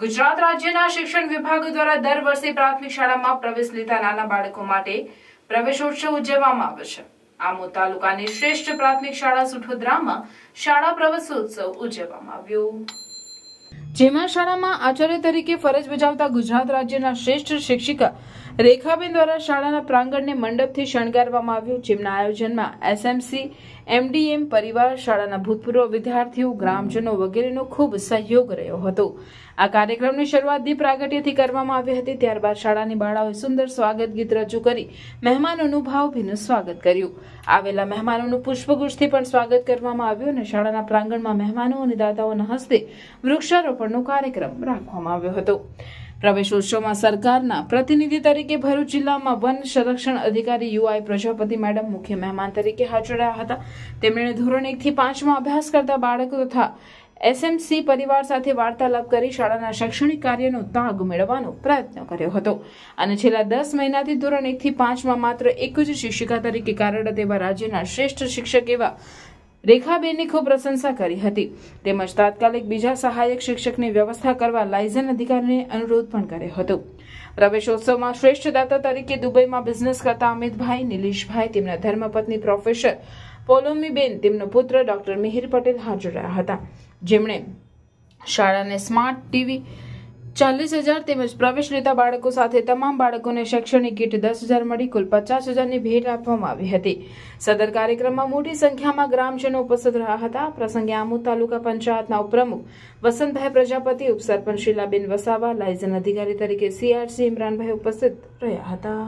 ગુજરાત રાજ્યના શિક્ષણ વિભાગ દ્વારા દર વર્ષે પ્રાથમિક શાળામાં પ્રવેશ લેતા નાના બાળકો માટે પ્રવેશોત્સવ ઉજવવામાં આવે છે આમો તાલુકાની શ્રેષ્ઠ પ્રાથમિક શાળા સુઠોદરામાં શાળા પ્રવેશોત્સવ ઉજવવામાં આવ્યો જેમાં શાળામાં આચાર્ય તરીકે ફરજ બજાવતા ગુજરાત રાજ્યના શ્રેષ્ઠ શિક્ષિકા રેખાબેન દ્વારા શાળાના પ્રાંગણને મંડપથી શણગારવામાં આવ્યું જેમના આયોજનમાં એસએમસી એમડીએમ પરિવાર શાળાના ભૂતપૂર્વ વિદ્યાર્થીઓ ગ્રામજનો વગેરેનો ખૂબ સહયોગ રહ્યો હતો આ કાર્યક્રમની શરૂઆત દીપ પ્રાગટ્યથી કરવામાં આવી હતી ત્યારબાદ શાળાની બાળાઓએ સુંદર સ્વાગત ગીત રજૂ કરી મહેમાનોનું ભાવભીનું સ્વાગત કર્યું આવેલા મહેમાનોનું પુષ્પગુચ્છથી પણ સ્વાગત કરવામાં આવ્યું અને શાળાના પ્રાંગણમાં મહેમાનો અને દાદાઓના હસ્તે વૃક્ષારોપણ જાગરણનો કાર્યક્રમ રાખવામાં આવ્યો હતો પ્રવેશ ઉત્સવમાં સરકારના પ્રતિનિધિ તરીકે ભરૂચ જિલ્લામાં વન સંરક્ષણ અધિકારી યુઆઈ પ્રજાપતિ મેડમ મુખ્ય મહેમાન તરીકે હાજર રહ્યા હતા તેમણે ધોરણ એકથી પાંચમાં અભ્યાસ કરતા બાળકો તથા એસએમસી પરિવાર સાથે વાર્તાલાપ કરી શાળાના શૈક્ષણિક કાર્યનો તાગ મેળવવાનો પ્રયત્ન કર્યો હતો અને છેલ્લા દસ મહિનાથી ધોરણ એકથી પાંચમાં માત્ર એક જ શિક્ષિકા તરીકે કાર્યરત એવા રાજ્યના શ્રેષ્ઠ શિક્ષક એવા રેખાબેનની ખૂબ પ્રશંસા કરી હતી તેમજ તાત્કાલિક બીજા સહાયક શિક્ષકની વ્યવસ્થા કરવા લાયઝન અધિકારીને અનુરોધ પણ કર્યો હતો પ્રવેશોત્સવમાં શ્રેષ્ઠ દાતા તરીકે દુબઈમાં બિઝનેસ કરતા અમિતભાઈ નિલેશભાઈ તેમના ધર્મપત્ની પ્રોફેસર પોલોમીબેન તેમનો પુત્ર ડોક્ટર મિહિર પટેલ હાજર રહ્યા હતા જેમણે શાળાને સ્માર્ટ ટીવી ચાલીસ હજાર તેમજ પ્રવેશ લેતા બાળકો સાથે તમામ બાળકોને શૈક્ષણિક કીટ દસ હજાર મળી કુલ પચાસ હજારની ભેટ આપવામાં આવી હતી સદર કાર્યક્રમમાં મોટી સંખ્યામાં ગ્રામજનો ઉપસ્થિત રહ્યા હતા પ્રસંગે આમોદ તાલુકા પંચાયતના ઉપપ્રમુખ વસંતભાઈ પ્રજાપતિ ઉપસરપંચ શીલાબેન વસાવા લાયઝન અધિકારી તરીકે સીઆરસી ઇમરાનભાઈ ઉપસ્થિત રહ્યા હતા